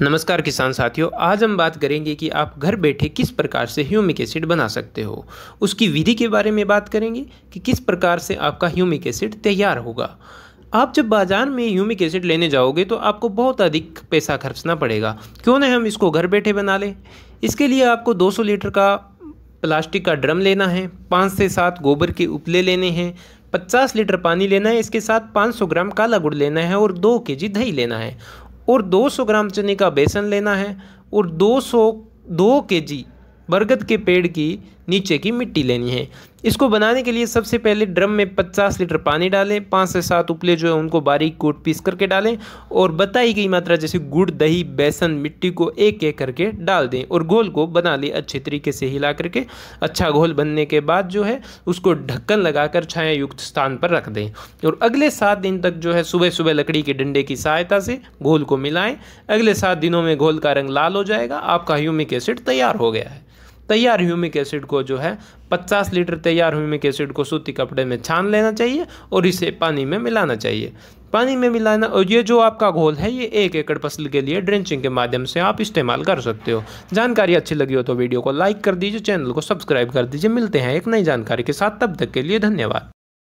नमस्कार किसान साथियों आज हम बात करेंगे कि आप घर बैठे किस प्रकार से ह्यूमिक एसिड बना सकते हो उसकी विधि के बारे में बात करेंगे कि किस प्रकार से आपका ह्यूमिक एसिड तैयार होगा आप जब बाज़ार में ह्यूमिक एसिड लेने जाओगे तो आपको बहुत अधिक पैसा खर्चना पड़ेगा क्यों ना हम इसको घर बैठे बना लें इसके लिए आपको 200 लीटर का प्लास्टिक का ड्रम लेना है पाँच से सात गोबर के उपले लेने हैं पचास लीटर पानी लेना है इसके साथ 500 ग्राम काला गुड़ लेना है और दो के जी दही लेना है और 200 ग्राम चने का बेसन लेना है और 200 दो के जी बरगद के पेड़ की नीचे की मिट्टी लेनी है इसको बनाने के लिए सबसे पहले ड्रम में 50 लीटर पानी डालें पाँच से सात उपले जो है उनको बारीक कोट पीस करके डालें और बताई गई मात्रा जैसे गुड़ दही बेसन मिट्टी को एक एक करके डाल दें और घोल को बना लें अच्छे तरीके से हिला करके अच्छा घोल बनने के बाद जो है उसको ढक्कन लगाकर छाया युक्त स्थान पर रख दें और अगले सात दिन तक जो है सुबह सुबह लकड़ी के डंडे की सहायता से घोल को मिलाएँ अगले सात दिनों में घोल का रंग लाल हो जाएगा आपका ह्यूमिक एसिड तैयार हो गया है तैयार ह्यूमिक एसिड को जो है 50 लीटर तैयार ह्यूमिक एसिड को सूती कपड़े में छान लेना चाहिए और इसे पानी में मिलाना चाहिए पानी में मिलाना और ये जो आपका घोल है ये एक एकड़ फसल के लिए ड्रेंचिंग के माध्यम से आप इस्तेमाल कर सकते हो जानकारी अच्छी लगी हो तो वीडियो को लाइक कर दीजिए चैनल को सब्सक्राइब कर दीजिए मिलते हैं एक नई जानकारी के साथ तब तक के लिए धन्यवाद